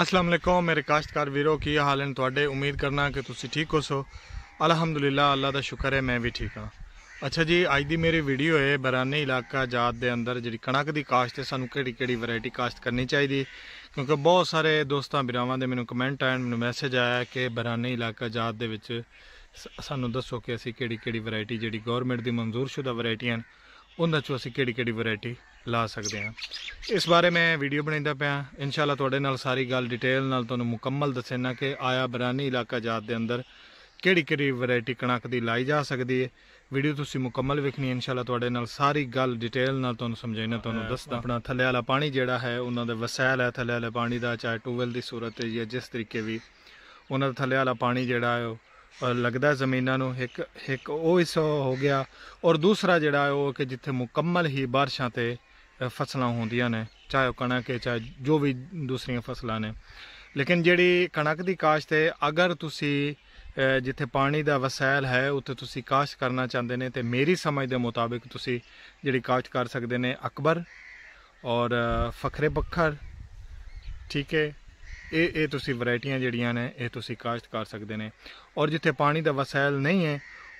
ਅਸਲਾਮ ਅਲੈਕੁਮ ਮੇਰੇ ਕਾਸ਼ਤਕਾਰ ਵੀਰੋ ਕੀ ਹਾਲ ਹੈ ਤੁਹਾਡੇ ਉਮੀਦ ਕਰਨਾ ਕਿ ਤੁਸੀਂ ਠੀਕ ਹੋ ਸੋ ਅਲਹਮਦੁਲਿਲਾ ਅੱਲਾ ਦਾ ਸ਼ੁਕਰ ਹੈ ਮੈਂ ਵੀ ਠੀਕ ਹਾਂ ਅੱਛਾ ਜੀ ਅੱਜ ਦੀ ਮੇਰੀ ਵੀਡੀਓ ਹੈ ਬਰਾਨੇ ਇਲਾਕਾ ਜਾਤ ਦੇ ਅੰਦਰ ਜਿਹੜੀ ਕਣਕ ਦੀ ਕਾਸ਼ਤ ਹੈ ਸਾਨੂੰ ਕਿਹੜੀ ਕਿਹੜੀ ਵੈਰਾਈਟੀ ਕਾਸ਼ਤ ਕਰਨੀ ਚਾਹੀਦੀ ਕਿਉਂਕਿ ਬਹੁਤ ਸਾਰੇ ਦੋਸਤਾਂ ਵੀਰਾਂਵਾਂ ਦੇ ਮੈਨੂੰ ਕਮੈਂਟ ਆਏ ਮੈਨੂੰ ਮੈਸੇਜ ਆਇਆ ਕਿ ਬਰਾਨੇ ਇਲਾਕਾ ਜਾਤ ਦੇ ਵਿੱਚ ਸਾਨੂੰ ਦੱਸੋ ਕਿ ਅਸੀਂ ਕਿਹੜੀ ਕਿਹੜੀ ਵੈਰਾਈਟੀ ਜਿਹੜੀ ਗਵਰਨਮੈਂਟ ਦੀ ਮਨਜ਼ੂਰਸ਼ੁਦਾ ਵੈਰਾਈਟੀਆਂ ਹਨ ਉਹਨਾਂ ਚੋਂ ਅਸੀਂ ਕਿਹੜੀ ਕਿਹੜੀ ਵੈਰਾਈਟੀ ਲਾ ਸਕਦੇ ਹਾਂ ਇਸ ਬਾਰੇ ਮੈਂ ਵੀਡੀਓ ਬਣਾਉਂਦਾ ਪਿਆ ਇਨਸ਼ਾਅੱਲਾ ਤੁਹਾਡੇ ਨਾਲ ਸਾਰੀ ਗੱਲ ਡਿਟੇਲ ਨਾਲ ਤੁਹਾਨੂੰ ਮੁਕੰਮਲ ਦੱਸਣਾ ਕਿ ਆਇਆ ਬਰਾਨੀ ਇਲਾਕਾ ਜਾਤ ਦੇ ਅੰਦਰ ਕਿਹੜੀ ਕਿਹੜੀ ਵੈਰਾਈਟੀ ਕਣਕ ਦੀ ਲਾਈ ਜਾ ਸਕਦੀ ਹੈ ਵੀਡੀਓ ਤੁਸੀਂ ਮੁਕੰਮਲ ਵੇਖਣੀ ਹੈ ਇਨਸ਼ਾਅੱਲਾ ਤੁਹਾਡੇ ਨਾਲ ਸਾਰੀ ਗੱਲ ਡਿਟੇਲ ਨਾਲ ਤੁਹਾਨੂੰ ਸਮਝਾਈਣਾ ਤੁਹਾਨੂੰ ਦੱਸਦਾ ਆਪਣਾ ਥੱਲੇ ਵਾਲਾ ਪਾਣੀ ਜਿਹੜਾ ਹੈ ਉਹਨਾਂ ਦੇ ਵਸੈਲ ਹੈ ਥੱਲੇ ਵਾਲੇ ਪਾਣੀ ਦਾ ਚਾਹੇ ਟੂਵੈਲ ਦੀ ਸੂਰਤ ਹੈ ਜਾਂ ਜਿਸ ਤਰੀਕੇ ਵੀ ਉਹਨਾਂ ਦਾ ਥੱਲੇ ਵਾਲਾ ਪਾਣੀ ਜਿਹੜਾ ਹੈ ਉਹ ਲੱਗਦਾ ਜ਼ਮੀਨਾਂ ਨੂੰ ਇੱਕ ਇੱਕ ਉਹ ਹਿੱਸਾ ਹੋ ਗਿਆ ਔਰ ਦੂਸਰਾ ਜਿਹੜਾ ਉਹ ਕਿ ਜਿੱਥੇ ਮੁਕੰਮਲ ਹੀ ਬਾਰਿਸ਼ਾਂ ਤੇ ਫਸਲਾਂ ਹੁੰਦੀਆਂ ਨੇ ਚਾਹੇ ਉਹ ਕਣਕ ਹੈ ਚਾਹੇ ਜੋ ਵੀ ਦੂਸਰੀਆਂ ਫਸਲਾਂ ਨੇ ਲੇਕਿਨ ਜਿਹੜੀ ਕਣਕ ਦੀ ਕਾਸ਼ਤ ਹੈ ਅਗਰ ਤੁਸੀਂ ਜਿੱਥੇ ਪਾਣੀ ਦਾ ਵਸਾਇਲ ਹੈ ਉੱਥੇ ਤੁਸੀਂ ਕਾਸ਼ਤ ਕਰਨਾ ਚਾਹੁੰਦੇ ਨੇ ਤੇ ਮੇਰੀ ਸਮਝ ਦੇ ਮੁਤਾਬਿਕ ਤੁਸੀਂ ਜਿਹੜੀ ਕਾਸ਼ਤ ਕਰ ਸਕਦੇ ਨੇ ਅਕਬਰ ਔਰ ਫਖਰੇ ਬੱਖਰ ਠੀਕ ਹੈ ਇਹ ਇਹ ਤੁਸੀਂ ਵੈਰਾਈਟੀਆਂ ਜਿਹੜੀਆਂ ਨੇ ਇਹ ਤੁਸੀਂ ਕਾਸ਼ਤ ਕਰ ਸਕਦੇ ਨੇ ਔਰ ਜਿੱਥੇ ਪਾਣੀ ਦਾ ਵਸਾਇਲ ਨਹੀਂ ਹੈ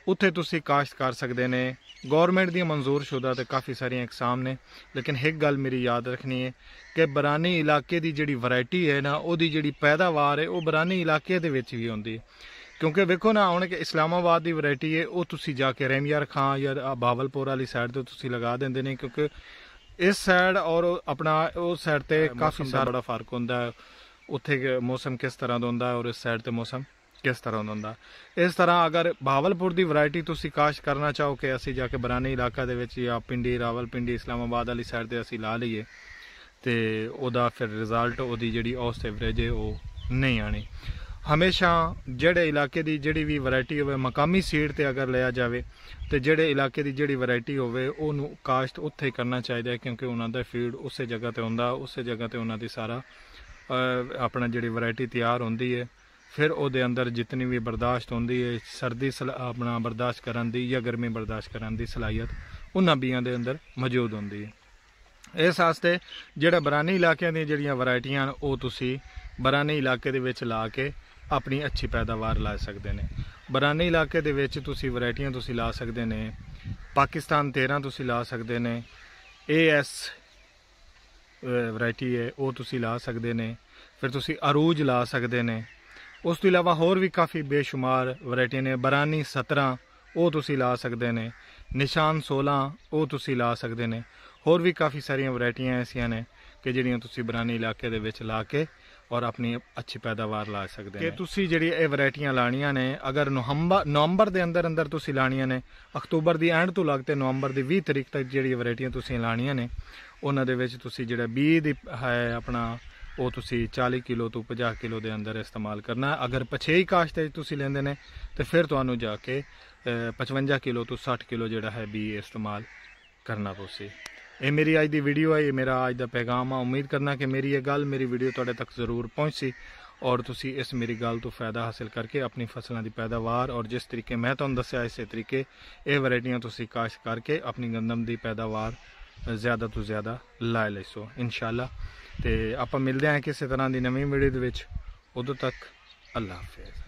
ਉੱਥੇ ਤੁਸੀਂ ਕਾਸ਼ਤ ਕਰ ਸਕਦੇ ਨੇ ਗਵਰਨਮੈਂਟ ਦੀਆਂ ਮਨਜ਼ੂਰਸ਼ੁਦਾ ਤੇ ਕਾਫੀ ਸਾਰੀਆਂ ਇਕਸਾਮ ਨੇ ਲੇਕਿਨ ਇੱਕ ਗੱਲ ਮੇਰੀ ਯਾਦ ਰੱਖਣੀ ਹੈ ਕਿ ਬਰਾਨੀ ਇਲਾਕੇ ਦੀ ਜਿਹੜੀ ਵੈਰਾਈਟੀ ਹੈ ਨਾ ਉਹਦੀ ਜਿਹੜੀ ਪੈਦਾਵਾਰ ਹੈ ਉਹ ਬਰਾਨੀ ਇਲਾਕੇ ਦੇ ਵਿੱਚ ਵੀ ਹੁੰਦੀ ਹੈ ਕਿਉਂਕਿ ਵੇਖੋ ਨਾ ਹੁਣ ਕਿ ਇਸਲਾਮਾਬਾਦ ਦੀ ਵੈਰਾਈਟੀ ਹੈ ਉਹ ਤੁਸੀਂ ਜਾ ਕੇ ਰਹਿਮਯਾਰ ਖਾਂ ਜਾਂ ਬਾਵਲਪੁਰ ਵਾਲੀ ਸਾਈਡ ਤੇ ਤੁਸੀਂ ਲਗਾ ਦਿੰਦੇ ਨੇ ਕਿਉਂਕਿ ਇਸ ਸਾਈਡ ਔਰ ਆਪਣਾ ਉਹ ਸਾਈਡ ਤੇ ਕਾਫੀ ਸਾਰਾ ਬੜਾ ਫਰਕ ਹੁੰਦਾ ਹੈ ਉੱਥੇ ਮੌਸਮ ਕਿਸ ਤਰ੍ਹਾਂ ਦਾ ਹੁੰਦਾ ਹੈ ਔਰ ਇਸ ਸਾਈਡ ਤੇ ਮੌਸਮ ਕਿਸ ਤਰ੍ਹਾਂ ਉਹਨਾਂ ਦਾ ਇਸ ਤਰ੍ਹਾਂ ਅਗਰ ਬਾਵਲਪੁਰ ਦੀ ਵੈਰਾਈਟੀ ਤੁਸੀਂ ਕਾਸ਼ ਕਰਨਾ ਚਾਹੋ ਕਿ ਅਸੀਂ ਜਾ ਕੇ ਬਰਾਨੀ ਇਲਾਕਾ ਦੇ ਵਿੱਚ ਜਾਂ ਪਿੰਡੀ ਰਾਵਲਪਿੰਡੀ ਇਸਲਾਮਾਬਾਦ ਵਾਲੀ ਸਾਈਡ ਤੇ ਅਸੀਂ ਲਾ ਲਈਏ ਤੇ ਉਹਦਾ ਫਿਰ ਰਿਜ਼ਲਟ ਉਹਦੀ ਜਿਹੜੀ ਔਸਤ ਐਵਰੇਜ ਹੈ ਉਹ ਨਹੀਂ ਆਣੀ ਹਮੇਸ਼ਾ ਜਿਹੜੇ ਇਲਾਕੇ ਦੀ ਜਿਹੜੀ ਵੀ ਵੈਰਾਈਟੀ ਹੋਵੇ ਮਕਾਮੀ ਸੀਡ ਤੇ ਅਗਰ ਲਿਆ ਜਾਵੇ ਤੇ ਜਿਹੜੇ ਇਲਾਕੇ ਦੀ ਜਿਹੜੀ ਵੈਰਾਈਟੀ ਹੋਵੇ ਉਹਨੂੰ ਕਾਸ਼ਤ ਉੱਥੇ ਕਰਨਾ ਚਾਹੀਦਾ ਕਿਉਂਕਿ ਉਹਨਾਂ ਦਾ ਫੀਡ ਉਸੇ ਜਗ੍ਹਾ ਤੇ ਹੁੰਦਾ ਉਸੇ ਜਗ੍ਹਾ ਤੇ ਉਹਨਾਂ ਦੀ ਸਾਰਾ ਆਪਣਾ ਜਿਹੜੀ ਵੈਰਾਈਟੀ ਤਿਆਰ ਹੁੰਦੀ ਹੈ ਫਿਰ ਉਹਦੇ ਅੰਦਰ ਜਿੰਨੀ ਵੀ ਬਰਦਾਸ਼ਤ ਹੁੰਦੀ ਹੈ ਸਰਦੀ ਆਪਣਾ ਬਰਦਾਸ਼ਤ ਕਰਨ ਦੀ ਜਾਂ ਗਰਮੀ ਬਰਦਾਸ਼ਤ ਕਰਨ ਦੀ ਸਲਾਹੀਅਤ ਉਹਨਾਂ ਬੀਆਂ ਦੇ ਅੰਦਰ ਮੌਜੂਦ ਹੁੰਦੀ ਹੈ ਇਸ ਵਾਸਤੇ ਜਿਹੜਾ ਬਰਾਨੀ ਇਲਾਕਿਆਂ ਦੀਆਂ ਜਿਹੜੀਆਂ ਵੈਰਾਈਟੀਆਂ ਹਨ ਉਹ ਤੁਸੀਂ ਬਰਾਨੀ ਇਲਾਕੇ ਦੇ ਵਿੱਚ ਲਾ ਕੇ ਆਪਣੀ ਅੱਛੀ ਪੈਦਾਵਾਰ ਲਾ ਸਕਦੇ ਨੇ ਬਰਾਨੀ ਇਲਾਕੇ ਦੇ ਵਿੱਚ ਤੁਸੀਂ ਵੈਰਾਈਟੀਆਂ ਤੁਸੀਂ ਲਾ ਸਕਦੇ ਨੇ ਪਾਕਿਸਤਾਨ 13 ਤੁਸੀਂ ਲਾ ਸਕਦੇ ਨੇ ਏਐਸ ਵੈਰਾਈਟੀ ਹੈ ਉਹ ਤੁਸੀਂ ਲਾ ਸਕਦੇ ਨੇ ਫਿਰ ਤੁਸੀਂ ਅਰੂਜ ਲਾ ਸਕਦੇ ਨੇ ਉਸ ਤੋਂ ਇਲਾਵਾ ਹੋਰ ਵੀ ਕਾਫੀ ਬੇਸ਼ੁਮਾਰ ਵੈਰਾਈਟੀਆਂ ਨੇ ਬਰਾਨੀ 17 ਉਹ ਤੁਸੀਂ ਲਾ ਸਕਦੇ ਨੇ ਨਿਸ਼ਾਨ 16 ਉਹ ਤੁਸੀਂ ਲਾ ਸਕਦੇ ਨੇ ਹੋਰ ਵੀ ਕਾਫੀ ਸਾਰੀਆਂ ਵੈਰਾਈਟੀਆਂ ਐਸੀਆਂ ਨੇ ਕਿ ਜਿਹੜੀਆਂ ਤੁਸੀਂ ਬਰਾਨੀ ਇਲਾਕੇ ਦੇ ਵਿੱਚ ਲਾ ਕੇ ਔਰ ਆਪਣੀ ਅੱਛੀ ਪੈਦਾਵਾਰ ਲਾ ਸਕਦੇ ਨੇ ਕਿ ਤੁਸੀਂ ਜਿਹੜੀ ਇਹ ਵੈਰਾਈਟੀਆਂ ਲਾਣੀਆਂ ਨੇ ਅਗਰ ਨਵੰਬਰ ਨਵੰਬਰ ਦੇ ਅੰਦਰ ਅੰਦਰ ਤੁਸੀਂ ਲਾਣੀਆਂ ਨੇ ਅਕਤੂਬਰ ਦੀ ਐਂਡ ਤੋਂ ਲੱਗ ਨਵੰਬਰ ਦੀ 20 ਤਰੀਕ ਤੱਕ ਜਿਹੜੀ ਵੈਰਾਈਟੀਆਂ ਤੁਸੀਂ ਲਾਣੀਆਂ ਨੇ ਉਹਨਾਂ ਦੇ ਵਿੱਚ ਤੁਸੀਂ ਜਿਹੜਾ 20 ਦੀ ਹੈ ਆਪਣਾ ਉਹ ਤੁਸੀਂ 40 ਕਿਲੋ ਤੋਂ 50 ਕਿਲੋ ਦੇ ਅੰਦਰ ਇਸਤੇਮਾਲ ਕਰਨਾ ਅਗਰ ਪਛੇਈ ਕਾਸ਼ਤ ਹੈ ਤੁਸੀਂ ਲੈਂਦੇ ਨੇ ਤੇ ਫਿਰ ਤੁਹਾਨੂੰ ਜਾ ਕੇ 55 ਕਿਲੋ ਤੋਂ 60 ਕਿਲੋ ਜਿਹੜਾ ਹੈ ਵੀ ਇਸਤੇਮਾਲ ਕਰਨਾ ਪੋਸੀ ਇਹ ਮੇਰੀ ਅੱਜ ਦੀ ਵੀਡੀਓ ਹੈ ਇਹ ਮੇਰਾ ਅੱਜ ਦਾ ਪੈਗਾਮ ਆ ਉਮੀਦ ਕਰਨਾ ਕਿ ਮੇਰੀ ਇਹ ਗੱਲ ਮੇਰੀ ਵੀਡੀਓ ਤੁਹਾਡੇ ਤੱਕ ਜ਼ਰੂਰ ਪਹੁੰਚੀ ਔਰ ਤੁਸੀਂ ਇਸ ਮੇਰੀ ਗੱਲ ਤੋਂ ਫਾਇਦਾ ਹਾਸਲ ਕਰਕੇ ਆਪਣੀ ਫਸਲਾਂ ਦੀ ਪੈਦਾਵਾਰ ਔਰ ਜਿਸ ਤਰੀਕੇ ਮੈਂ ਤੁਹਾਨੂੰ ਦੱਸਿਆ ਇਸੇ ਤਰੀਕੇ ਇਹ ਵੈਰਾਈਟੀਆਂ ਤੁਸੀਂ ਕਾਸ਼ ਕਰਕੇ ਆਪਣੀ ਗੰਦਮ ਦੀ ਪੈਦਾਵਾਰ ਜ਼ਿਆਦਾ ਤੋਂ ਜ਼ਿਆਦਾ ਲੈ ਲੈਸੋ ਇਨਸ਼ਾਅੱਲਾ ਤੇ ਆਪਾਂ ਮਿਲਦੇ ਆਂ ਕਿਸੇ ਤਰ੍ਹਾਂ ਦੀ ਨਵੀਂ ਵੀਡੀਓ ਦੇ ਵਿੱਚ ਉਦੋਂ ਤੱਕ ਅੱਲਾ ਹਾਫਿਜ਼